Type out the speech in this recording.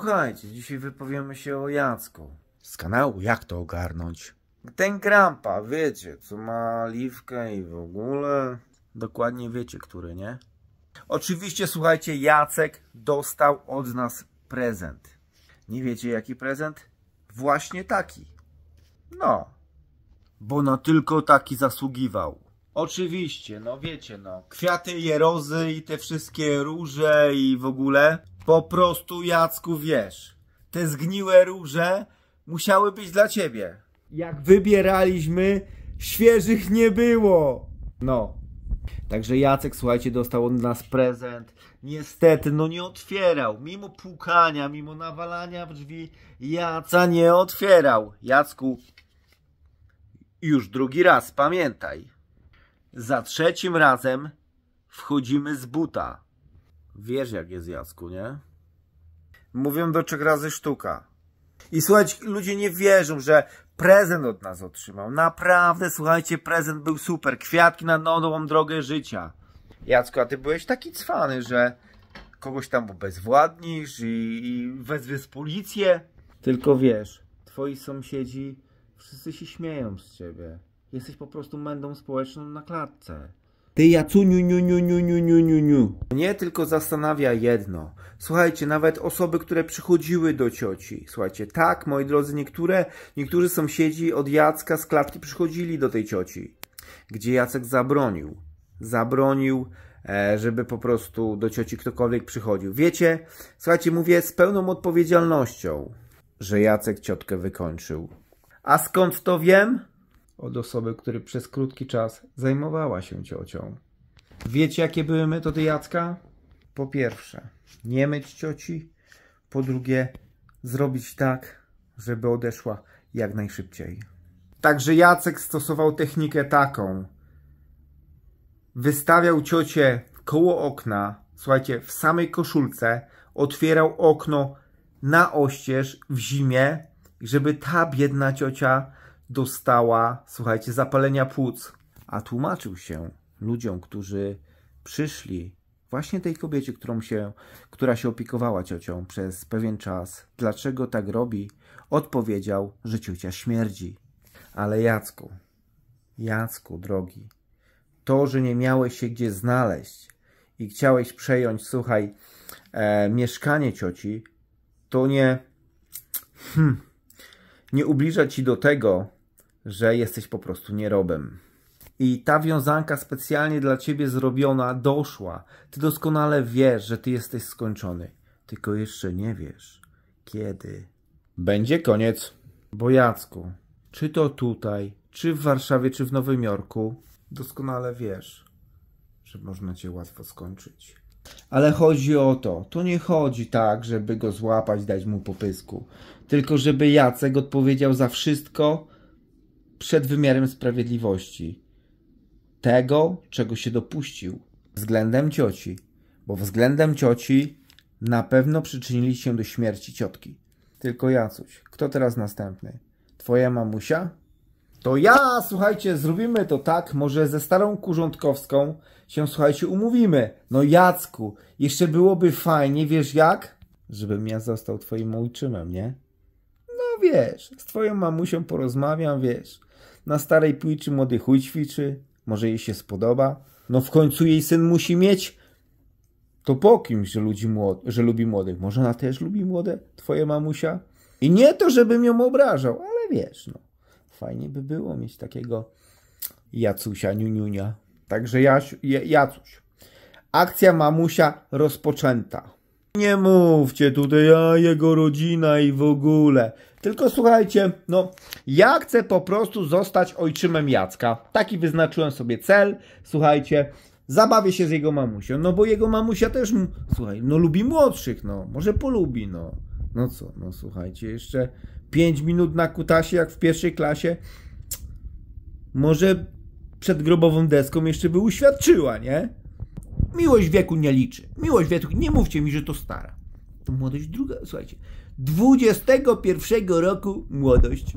Słuchajcie, dzisiaj wypowiemy się o Jacku. Z kanału jak to ogarnąć? Ten krampa, wiecie, co ma liwkę i w ogóle... Dokładnie wiecie, który, nie? Oczywiście, słuchajcie, Jacek dostał od nas prezent. Nie wiecie, jaki prezent? Właśnie taki. No. Bo na tylko taki zasługiwał. Oczywiście, no wiecie, no. Kwiaty, jerozy i te wszystkie róże i w ogóle. Po prostu, Jacku, wiesz, te zgniłe róże musiały być dla ciebie. Jak wybieraliśmy, świeżych nie było. No. Także Jacek, słuchajcie, dostał od nas prezent. Niestety, no nie otwierał. Mimo pukania, mimo nawalania w drzwi, Jaca nie otwierał. Jacku, już drugi raz, pamiętaj. Za trzecim razem wchodzimy z buta. Wiesz, jak jest Jacku, nie? Mówią do trzech razy sztuka. I słuchajcie, ludzie nie wierzą, że prezent od nas otrzymał. Naprawdę, słuchajcie, prezent był super. Kwiatki na nową drogę życia. Jacku, a ty byłeś taki cwany, że kogoś tam obezwładnisz i, i wezwiesz policję. Tylko wiesz, twoi sąsiedzi wszyscy się śmieją z ciebie. Jesteś po prostu mędą społeczną na klatce. Ty Jacuniu, niu, niu, niu, niu, niu, niu, niu. Mnie tylko zastanawia jedno. Słuchajcie, nawet osoby, które przychodziły do cioci. Słuchajcie, tak, moi drodzy, niektóre, niektórzy sąsiedzi od Jacka z klatki przychodzili do tej cioci, gdzie Jacek zabronił. Zabronił, e, żeby po prostu do cioci ktokolwiek przychodził. Wiecie, słuchajcie, mówię z pełną odpowiedzialnością, że Jacek ciotkę wykończył. A skąd to wiem? od osoby, która przez krótki czas zajmowała się ciocią. Wiecie, jakie były metody Jacka? Po pierwsze, nie myć cioci. Po drugie, zrobić tak, żeby odeszła jak najszybciej. Także Jacek stosował technikę taką. Wystawiał ciocię koło okna, słuchajcie, w samej koszulce, otwierał okno na oścież w zimie, żeby ta biedna ciocia dostała, słuchajcie, zapalenia płuc. A tłumaczył się ludziom, którzy przyszli właśnie tej kobiecie, którą się, która się opiekowała ciocią przez pewien czas, dlaczego tak robi, odpowiedział, że ciocia śmierdzi. Ale Jacku, Jacku, drogi, to, że nie miałeś się gdzie znaleźć i chciałeś przejąć, słuchaj, e, mieszkanie cioci, to nie, hmm, nie ubliża ci do tego, że jesteś po prostu nierobem. I ta wiązanka specjalnie dla ciebie zrobiona doszła. Ty doskonale wiesz, że ty jesteś skończony, tylko jeszcze nie wiesz, kiedy. Będzie koniec. Bo Jacku, czy to tutaj, czy w Warszawie, czy w Nowym Jorku, doskonale wiesz, że można cię łatwo skończyć. Ale chodzi o to, To nie chodzi tak, żeby go złapać, dać mu popysku, tylko żeby Jacek odpowiedział za wszystko, przed wymiarem sprawiedliwości tego, czego się dopuścił względem cioci, bo względem cioci na pewno przyczynili się do śmierci ciotki. Tylko Jacuś, kto teraz następny? Twoja mamusia? To ja, słuchajcie, zrobimy to tak, może ze starą kurządkowską się, słuchajcie, umówimy. No Jacku, jeszcze byłoby fajnie, wiesz jak? Żebym ja został twoim ojczymem, nie? No wiesz, z twoją mamusią porozmawiam, wiesz na starej pójczy młody chuj ćwiczy, może jej się spodoba. No w końcu jej syn musi mieć to po kimś, że, ludzi młod że lubi młodych. Może ona też lubi młode, twoje mamusia? I nie to, żebym ją obrażał, ale wiesz, no. Fajnie by było mieć takiego Jacusia, niuniunia. Także Jacuś. Akcja mamusia rozpoczęta. Nie mówcie tutaj, a jego rodzina i w ogóle. Tylko słuchajcie, no ja chcę po prostu zostać ojczymem Jacka. Taki wyznaczyłem sobie cel. Słuchajcie, zabawię się z jego mamusią. No bo jego mamusia też, słuchaj, no lubi młodszych, no. Może polubi, no. No co, no słuchajcie, jeszcze 5 minut na kutasie jak w pierwszej klasie. Może przed grobową deską jeszcze by uświadczyła, nie? Miłość wieku nie liczy. Miłość wieku, nie mówcie mi, że to stara. To młodość druga, słuchajcie. 21 roku młodość.